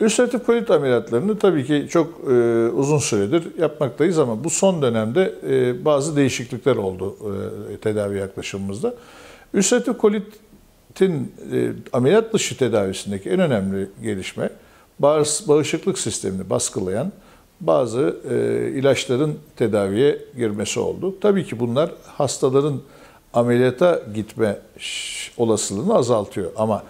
Üstatif polit ameliyatlarını tabii ki çok e, uzun süredir yapmaktayız ama bu son dönemde e, bazı değişiklikler oldu e, tedavi yaklaşımımızda. Üstatif kolitin e, ameliyat dışı tedavisindeki en önemli gelişme bağış, bağışıklık sistemini baskılayan bazı e, ilaçların tedaviye girmesi oldu. Tabii ki bunlar hastaların ameliyata gitme olasılığını azaltıyor ama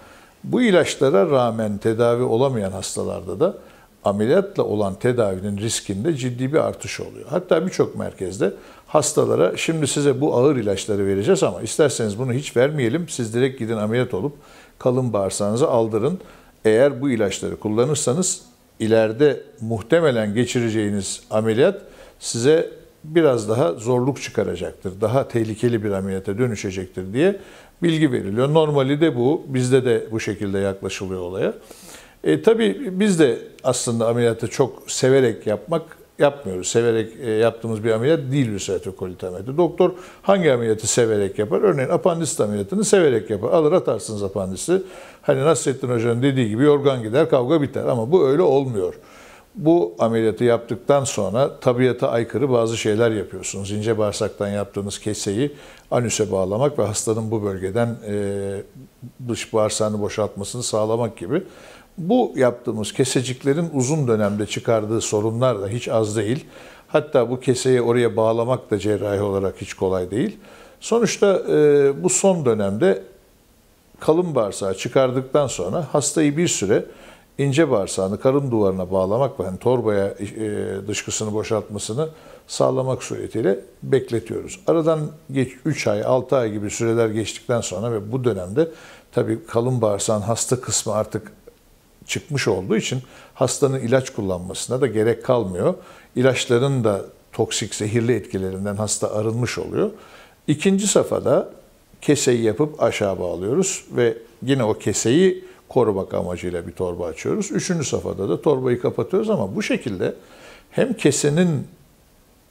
bu ilaçlara rağmen tedavi olamayan hastalarda da ameliyatla olan tedavinin riskinde ciddi bir artış oluyor. Hatta birçok merkezde hastalara şimdi size bu ağır ilaçları vereceğiz ama isterseniz bunu hiç vermeyelim. Siz direkt gidin ameliyat olup kalın bağırsağınızı aldırın. Eğer bu ilaçları kullanırsanız ileride muhtemelen geçireceğiniz ameliyat size biraz daha zorluk çıkaracaktır. Daha tehlikeli bir ameliyata dönüşecektir diye bilgi veriliyor. Normali de bu. Bizde de bu şekilde yaklaşılıyor olaya. E, tabii biz de aslında ameliyatı çok severek yapmak yapmıyoruz. Severek e, yaptığımız bir ameliyat değil ülseratif kolit ameliyatı. Doktor hangi ameliyatı severek yapar? Örneğin apandisit ameliyatını severek yapar. Alır atarsınız apandisi. Hani Nasrettin Hoca'nın dediği gibi organ gider kavga biter ama bu öyle olmuyor bu ameliyatı yaptıktan sonra tabiata aykırı bazı şeyler yapıyorsunuz. İnce bağırsaktan yaptığınız keseyi anüse bağlamak ve hastanın bu bölgeden e, dış bağırsağını boşaltmasını sağlamak gibi. Bu yaptığımız keseciklerin uzun dönemde çıkardığı sorunlar da hiç az değil. Hatta bu keseyi oraya bağlamak da cerrahi olarak hiç kolay değil. Sonuçta e, bu son dönemde kalın bağırsağı çıkardıktan sonra hastayı bir süre ince bağırsağını karın duvarına bağlamak ve yani torbaya e, dışkısını boşaltmasını sağlamak suretiyle bekletiyoruz. Aradan geç 3 ay, 6 ay gibi süreler geçtikten sonra ve bu dönemde tabii kalın bağırsağın hasta kısmı artık çıkmış olduğu için hastanın ilaç kullanmasına da gerek kalmıyor. İlaçların da toksik, zehirli etkilerinden hasta arınmış oluyor. İkinci safhada keseyi yapıp aşağı bağlıyoruz ve yine o keseyi korumak amacıyla bir torba açıyoruz. Üçüncü safhada da torbayı kapatıyoruz ama bu şekilde hem kesenin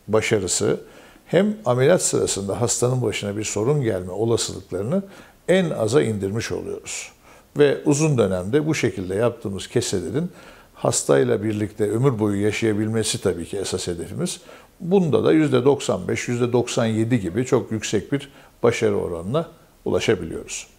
başarısı hem ameliyat sırasında hastanın başına bir sorun gelme olasılıklarını en aza indirmiş oluyoruz. Ve uzun dönemde bu şekilde yaptığımız keselerin hastayla birlikte ömür boyu yaşayabilmesi tabii ki esas hedefimiz. Bunda da %95, %97 gibi çok yüksek bir başarı oranına ulaşabiliyoruz.